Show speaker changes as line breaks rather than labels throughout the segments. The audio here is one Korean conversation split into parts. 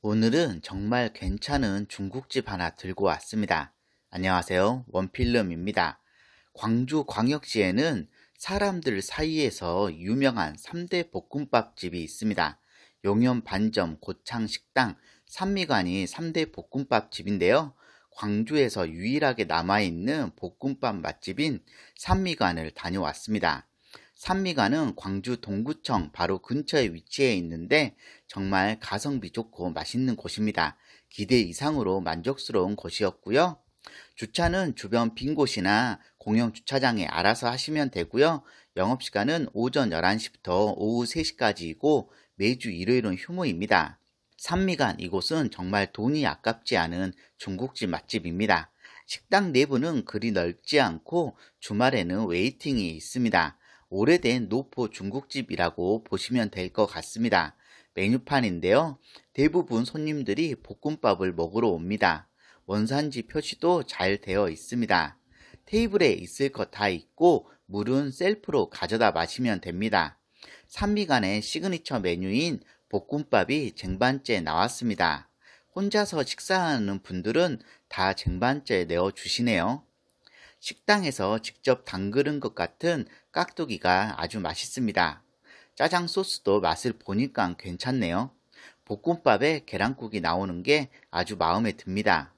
오늘은 정말 괜찮은 중국집 하나 들고 왔습니다. 안녕하세요. 원필름입니다. 광주 광역시에는 사람들 사이에서 유명한 3대 볶음밥집이 있습니다. 용현 반점 고창식당 산미관이 3대 볶음밥집인데요. 광주에서 유일하게 남아있는 볶음밥 맛집인 산미관을 다녀왔습니다. 산미관은 광주 동구청 바로 근처에 위치해 있는데 정말 가성비 좋고 맛있는 곳입니다. 기대 이상으로 만족스러운 곳이었고요. 주차는 주변 빈 곳이나 공영 주차장에 알아서 하시면 되고요. 영업시간은 오전 11시부터 오후 3시까지이고 매주 일요일은 휴무입니다. 산미관 이곳은 정말 돈이 아깝지 않은 중국집 맛집입니다. 식당 내부는 그리 넓지 않고 주말에는 웨이팅이 있습니다. 오래된 노포 중국집이라고 보시면 될 것 같습니다. 메뉴판인데요. 대부분 손님들이 볶음밥을 먹으러 옵니다. 원산지 표시도 잘 되어 있습니다. 테이블에 있을 것 다 있고 물은 셀프로 가져다 마시면 됩니다. 산미간의 시그니처 메뉴인 볶음밥이 쟁반째 나왔습니다. 혼자서 식사하는 분들은 다 쟁반째 내어주시네요. 식당에서 직접 담그는 것 같은 깍두기가 아주 맛있습니다. 짜장 소스도 맛을 보니까 괜찮네요. 볶음밥에 계란국이 나오는 게 아주 마음에 듭니다.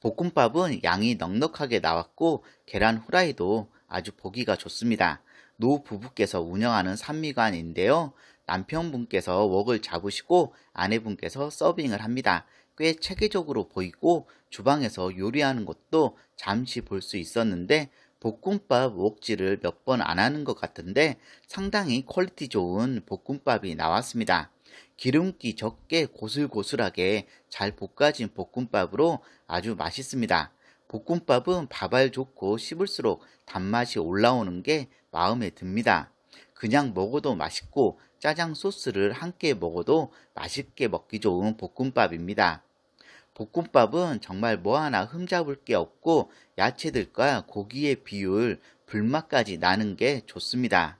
볶음밥은 양이 넉넉하게 나왔고 계란 후라이도 아주 보기가 좋습니다. 노 부부께서 운영하는 산미관인데요. 남편분께서 웍을 잡으시고 아내분께서 서빙을 합니다. 꽤 체계적으로 보이고 주방에서 요리하는 것도 잠시 볼 수 있었는데 볶음밥 웍지를 몇 번 안 하는 것 같은데 상당히 퀄리티 좋은 볶음밥이 나왔습니다. 기름기 적게 고슬고슬하게 잘 볶아진 볶음밥으로 아주 맛있습니다. 볶음밥은 밥알 좋고 씹을수록 단맛이 올라오는 게 마음에 듭니다. 그냥 먹어도 맛있고 짜장 소스를 함께 먹어도 맛있게 먹기 좋은 볶음밥입니다. 볶음밥은 정말 뭐 하나 흠잡을 게 없고 야채들과 고기의 비율, 불맛까지 나는 게 좋습니다.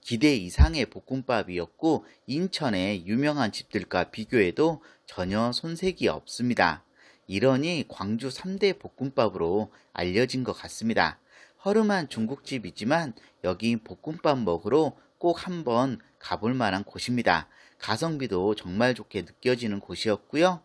기대 이상의 볶음밥이었고 인천의 유명한 집들과 비교해도 전혀 손색이 없습니다. 이러니 광주 3대 볶음밥으로 알려진 것 같습니다. 허름한 중국집이지만 여기 볶음밥 먹으러 꼭 한번 가볼 만한 곳입니다. 가성비도 정말 좋게 느껴지는 곳이었고요.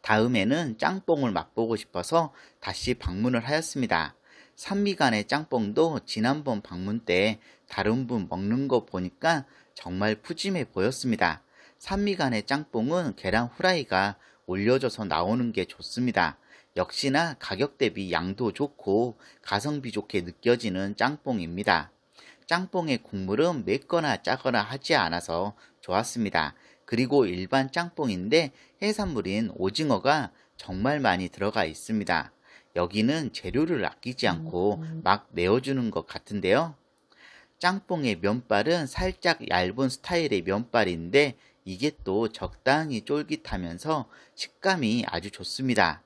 다음에는 짬뽕을 맛보고 싶어서 다시 방문을 하였습니다. 산미간의 짬뽕도 지난번 방문 때 다른 분 먹는 거 보니까 정말 푸짐해 보였습니다. 산미간의 짬뽕은 계란 후라이가 올려져서 나오는 게 좋습니다. 역시나 가격 대비 양도 좋고 가성비 좋게 느껴지는 짬뽕입니다. 짬뽕의 국물은 맵거나 짜거나 하지 않아서 좋았습니다. 그리고 일반 짬뽕인데 해산물인 오징어가 정말 많이 들어가 있습니다. 여기는 재료를 아끼지 않고 음. 막 내어주는 것 같은데요. 짬뽕의 면발은 살짝 얇은 스타일의 면발인데 이게 또 적당히 쫄깃하면서 식감이 아주 좋습니다.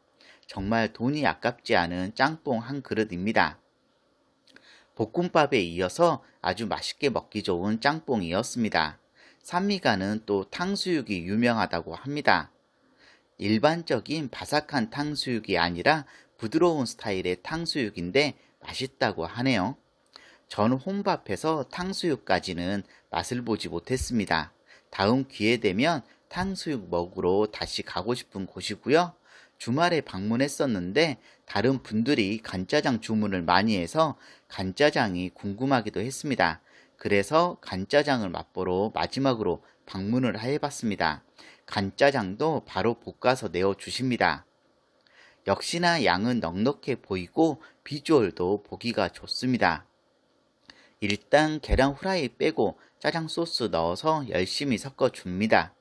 정말 돈이 아깝지 않은 짬뽕 한 그릇입니다. 볶음밥에 이어서 아주 맛있게 먹기 좋은 짬뽕이었습니다. 산미가는 또 탕수육이 유명하다고 합니다. 일반적인 바삭한 탕수육이 아니라 부드러운 스타일의 탕수육인데 맛있다고 하네요. 전 혼밥해서 탕수육까지는 맛을 보지 못했습니다. 다음 기회 되면 탕수육 먹으러 다시 가고 싶은 곳이고요. 주말에 방문했었는데 다른 분들이 간짜장 주문을 많이 해서 간짜장이 궁금하기도 했습니다. 그래서 간짜장을 맛보러 마지막으로 방문을 해봤습니다. 간짜장도 바로 볶아서 내어주십니다. 역시나 양은 넉넉해 보이고 비주얼도 보기가 좋습니다. 일단 계란 후라이 빼고 짜장 소스 넣어서 열심히 섞어 줍니다.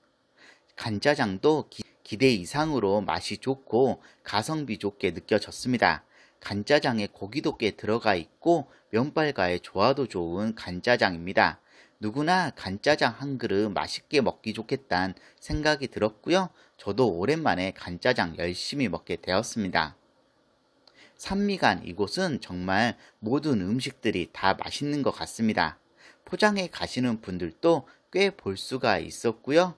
간짜장도 기, 대 이상으로 맛이 좋고 가성비 좋게 느껴졌습니다. 간짜장에 고기도 꽤 들어가 있고 면발과의 조화도 좋은 간짜장입니다. 누구나 간짜장 한 그릇 맛있게 먹기 좋겠다는 생각이 들었고요. 저도 오랜만에 간짜장 열심히 먹게 되었습니다. 산미간 이곳은 정말 모든 음식들이 다 맛있는 것 같습니다. 포장해 가시는 분들도 꽤 볼 수가 있었고요.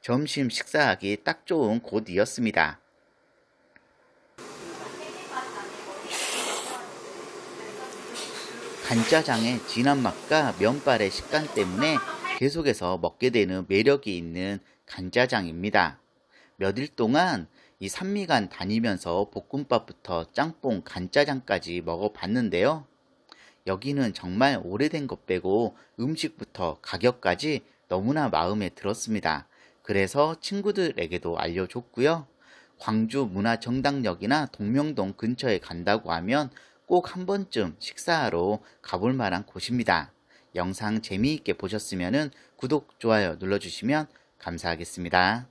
점심 식사하기 딱 좋은 곳이었습니다. 간짜장의 진한 맛과 면발의 식감 때문에 계속해서 먹게 되는 매력이 있는 간짜장입니다. 몇 일 동안 이 산미간 다니면서 볶음밥부터 짬뽕, 간짜장까지 먹어봤는데요. 여기는 정말 오래된 것 빼고 음식부터 가격까지 너무나 마음에 들었습니다. 그래서 친구들에게도 알려줬고요. 광주 문화정당역이나 동명동 근처에 간다고 하면 꼭 한 번쯤 식사하러 가볼 만한 곳입니다. 영상 재미있게 보셨으면 구독, 좋아요 눌러주시면 감사하겠습니다.